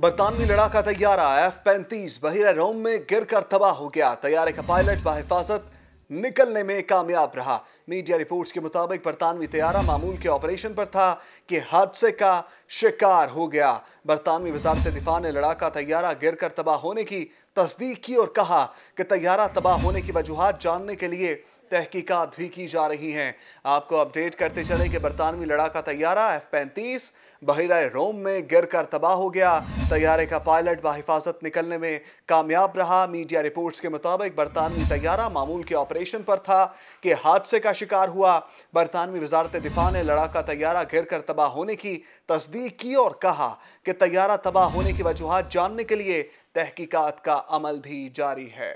बरतानवी लड़ाका तैयारा F पैंतीस बहिर रोम में गिर कर तबाह हो गया तैयारे का पायलट बाहिफाजत निकलने में कामयाब रहा मीडिया रिपोर्ट्स के मुताबिक बरतानवी तैयारा मामूल के ऑपरेशन पर था कि हादसे का शिकार हो गया बरतानवी वजारत दिफा ने लड़ाका तैयारा गिर कर तबाह होने की तस्दीक की और कहा कि तैयारा तबाह होने की वजूहत जानने के लिए तहकीकात भी की जा रही हैं आपको अपडेट करते चले कि बरतानवी लड़ाका तैयारा एफ पैंतीस बहिरा रोम में गिर कर तबाह हो गया तैयारे का पायलट बाहिफाजत निकलने में कामयाब रहा मीडिया रिपोर्ट्स के मुताबिक बरतानवी तैयारा मामूल के ऑपरेशन पर था कि हादसे का शिकार हुआ बरतानवी वजारत दिफा ने लड़ाका तैयारा गिर कर तबाह होने की तस्दीक की और कहा कि तैयारा तबाह होने की वजूहत जानने के लिए तहकीकात का अमल भी जारी है